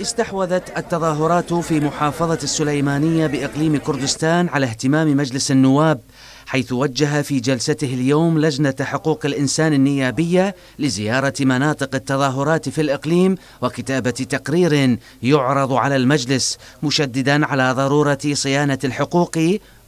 استحوذت التظاهرات في محافظة السليمانية بإقليم كردستان على اهتمام مجلس النواب حيث وجه في جلسته اليوم لجنة حقوق الإنسان النيابية لزيارة مناطق التظاهرات في الإقليم وكتابة تقرير يعرض على المجلس مشددا على ضرورة صيانة الحقوق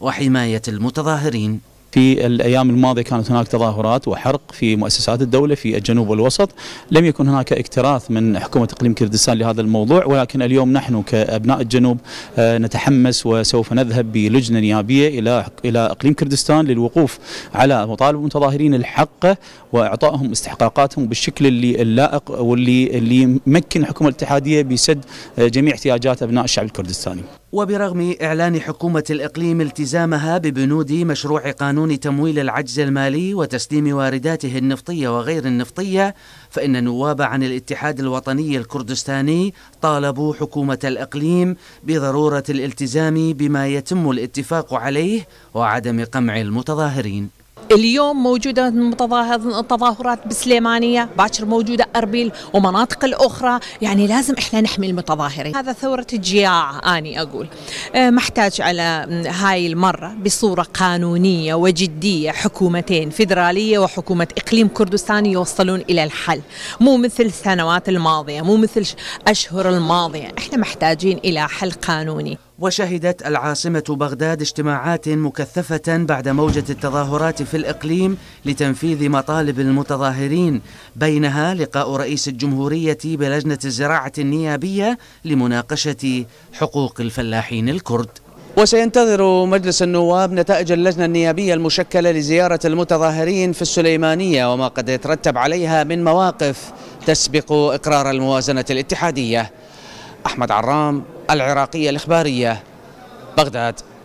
وحماية المتظاهرين في الأيام الماضية كانت هناك تظاهرات وحرق في مؤسسات الدولة في الجنوب والوسط لم يكن هناك اكتراث من حكومة إقليم كردستان لهذا الموضوع ولكن اليوم نحن كأبناء الجنوب آه، نتحمس وسوف نذهب بلجنة نيابية إلى إلى إقليم كردستان للوقوف على مطالب المتظاهرين الحقة وإعطائهم استحقاقاتهم بالشكل اللي اللائق واللي اللي يمكن الحكومة الاتحادية بسد آه، جميع احتياجات أبناء الشعب الكردستاني وبرغم إعلان حكومة الإقليم التزامها ببنود مشروع قانون قانون تمويل العجز المالي وتسليم وارداته النفطية وغير النفطية فإن النواب عن الاتحاد الوطني الكردستاني طالبوا حكومة الإقليم بضرورة الالتزام بما يتم الاتفاق عليه وعدم قمع المتظاهرين اليوم موجودة تظاهرات بسليمانية باكر موجودة أربيل ومناطق الأخرى يعني لازم إحنا نحمي المتظاهرين هذا ثورة الجياع أني أقول آه، محتاج على هاي المرة بصورة قانونية وجدية حكومتين فيدرالية وحكومة إقليم كردستان يوصلون إلى الحل مو مثل السنوات الماضية مو مثل أشهر الماضية إحنا محتاجين إلى حل قانوني وشهدت العاصمة بغداد اجتماعات مكثفة بعد موجة التظاهرات في الإقليم لتنفيذ مطالب المتظاهرين بينها لقاء رئيس الجمهورية بلجنة الزراعة النيابية لمناقشة حقوق الفلاحين الكرد وسينتظر مجلس النواب نتائج اللجنة النيابية المشكلة لزيارة المتظاهرين في السليمانية وما قد يترتب عليها من مواقف تسبق إقرار الموازنة الاتحادية أحمد عرام العراقية الإخبارية بغداد